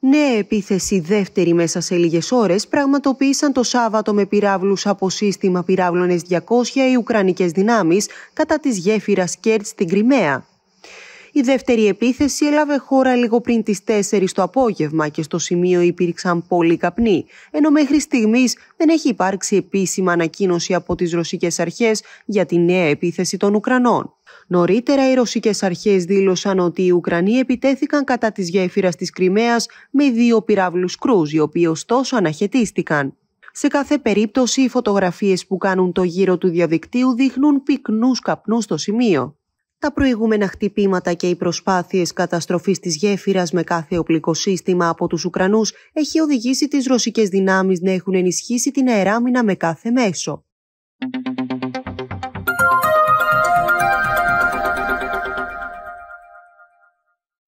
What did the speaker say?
Νέα επίθεση δεύτερη μέσα σε λίγες ώρες πραγματοποίησαν το Σάββατο με πυράβλους από σύστημα πυράβλωνες 200 οι ουκρανικε δυναμει κατά της γεφυρα Κέρτ στην Κρυμαία. Η δεύτερη επίθεση έλαβε χώρα λίγο πριν τις 4 το απόγευμα και στο σημείο υπήρξαν πολλοί καπνοί, ενώ μέχρι στιγμής δεν έχει υπάρξει επίσημα ανακοίνωση από τις ρωσικές αρχές για τη νέα επίθεση των Ουκρανών. Νωρίτερα οι ρωσικές αρχές δήλωσαν ότι οι Ουκρανοί επιτέθηκαν κατά της γέφυρας της Κρυμαίας με δύο πυράβλους κρούζ, οι οποίοι ωστόσο αναχαιτίστηκαν. Σε κάθε περίπτωση, οι φωτογραφίες που κάνουν το γύρο του διαδικτύου δείχνουν πυκνούς καπνούς στο σημείο. Τα προηγούμενα χτυπήματα και οι προσπάθειες καταστροφής της γέφυρας με κάθε οπλικό σύστημα από τους Ουκρανούς έχει οδηγήσει τις ρωσικές δυνάμεις να έχουν ενισχύσει την αεράμινα με κάθε μέσο.